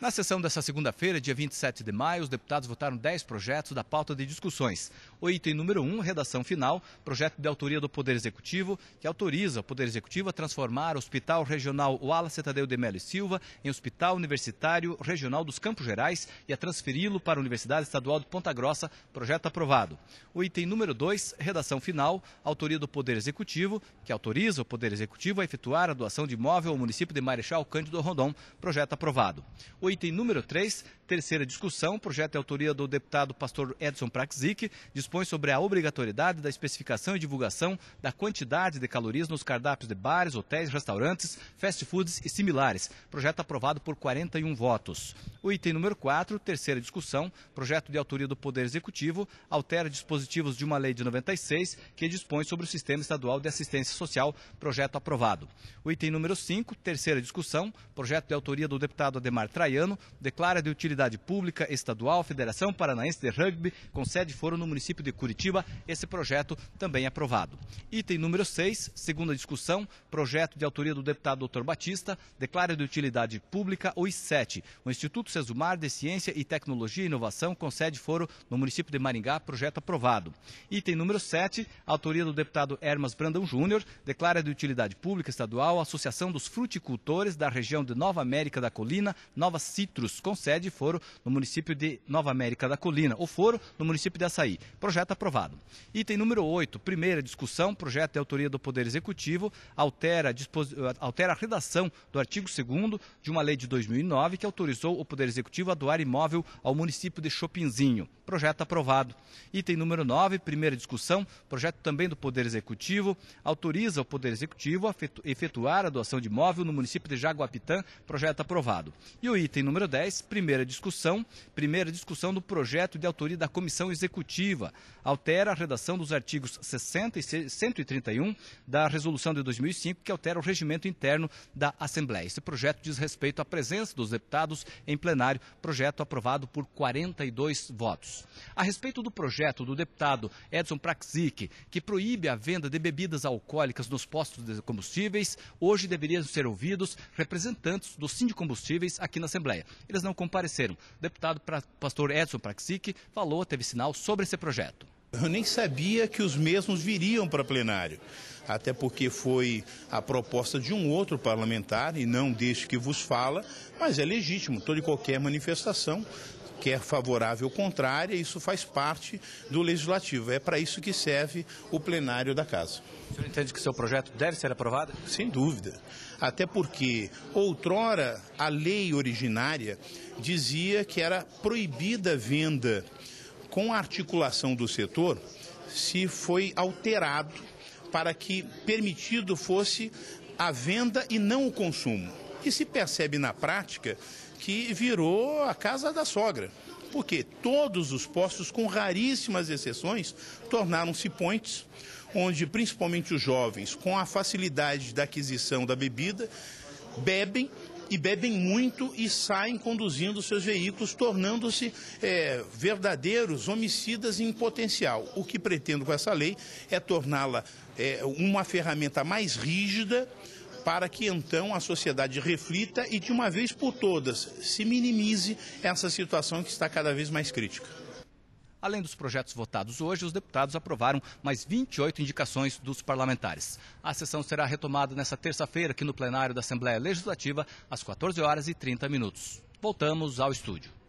Na sessão dessa segunda-feira, dia 27 de maio, os deputados votaram 10 projetos da pauta de discussões. O item número 1, redação final, projeto de autoria do Poder Executivo, que autoriza o Poder Executivo a transformar o Hospital Regional Wallace Tadeu de Melo e Silva em Hospital Universitário Regional dos Campos Gerais e a transferi-lo para a Universidade Estadual de Ponta Grossa, projeto aprovado. O item número 2, redação final, autoria do Poder Executivo, que autoriza o Poder Executivo a efetuar a doação de imóvel ao município de Marechal Cândido Rondon, projeto aprovado. O o item número 3, terceira discussão, projeto de autoria do deputado pastor Edson Praxic, dispõe sobre a obrigatoriedade da especificação e divulgação da quantidade de calorias nos cardápios de bares, hotéis, restaurantes, fast foods e similares. Projeto aprovado por 41 votos. O item número 4, terceira discussão, projeto de autoria do Poder Executivo, altera dispositivos de uma lei de 96 que dispõe sobre o Sistema Estadual de Assistência Social, projeto aprovado. O item número 5, terceira discussão, projeto de autoria do deputado Ademar Traiano, Italiano, declara de utilidade pública estadual Federação Paranaense de Rugby, com sede foro no município de Curitiba. Esse projeto também é aprovado. Item número 6, segunda discussão, projeto de autoria do deputado Dr. Batista, declara de utilidade pública o I7, o Instituto Cesumar de Ciência e Tecnologia e Inovação, com sede foro no município de Maringá, projeto aprovado. Item número 7, autoria do deputado Hermas Brandão Júnior, declara de utilidade pública estadual a Associação dos Fruticultores da região de Nova América da Colina, Nova Citrus, com sede e foro no município de Nova América da Colina, ou foro no município de Açaí. Projeto aprovado. Item número 8, primeira discussão, projeto de autoria do Poder Executivo, altera, dispos... altera a redação do artigo 2 de uma lei de 2009 que autorizou o Poder Executivo a doar imóvel ao município de Chopinzinho. Projeto aprovado. Item número 9, primeira discussão, projeto também do Poder Executivo, autoriza o Poder Executivo a efetuar a doação de imóvel no município de Jaguapitã. Projeto aprovado. E o item item número 10, primeira discussão, primeira discussão do projeto de autoria da comissão executiva. Altera a redação dos artigos 60 e 131 da resolução de 2005 que altera o regimento interno da Assembleia. Esse projeto diz respeito à presença dos deputados em plenário, projeto aprovado por 42 votos. A respeito do projeto do deputado Edson Praxic, que proíbe a venda de bebidas alcoólicas nos postos de combustíveis, hoje deveriam ser ouvidos representantes do Sindicato Combustíveis aqui na Assembleia. Assembleia. Eles não compareceram. O deputado pastor Edson Praxic falou, teve sinal sobre esse projeto. Eu nem sabia que os mesmos viriam para plenário, até porque foi a proposta de um outro parlamentar, e não deste que vos fala, mas é legítimo, toda e qualquer manifestação que é favorável ou contrária, isso faz parte do legislativo. É para isso que serve o plenário da casa. O senhor entende que seu projeto deve ser aprovado? Sem dúvida. Até porque, outrora, a lei originária dizia que era proibida a venda com a articulação do setor, se foi alterado para que permitido fosse a venda e não o consumo que se percebe na prática que virou a casa da sogra. Porque todos os postos, com raríssimas exceções, tornaram-se pontes, onde principalmente os jovens, com a facilidade da aquisição da bebida, bebem e bebem muito e saem conduzindo seus veículos, tornando-se é, verdadeiros homicidas em potencial. O que pretendo com essa lei é torná-la é, uma ferramenta mais rígida para que então a sociedade reflita e, de uma vez por todas, se minimize essa situação que está cada vez mais crítica. Além dos projetos votados hoje, os deputados aprovaram mais 28 indicações dos parlamentares. A sessão será retomada nesta terça-feira aqui no plenário da Assembleia Legislativa, às 14 horas e 30 minutos. Voltamos ao estúdio.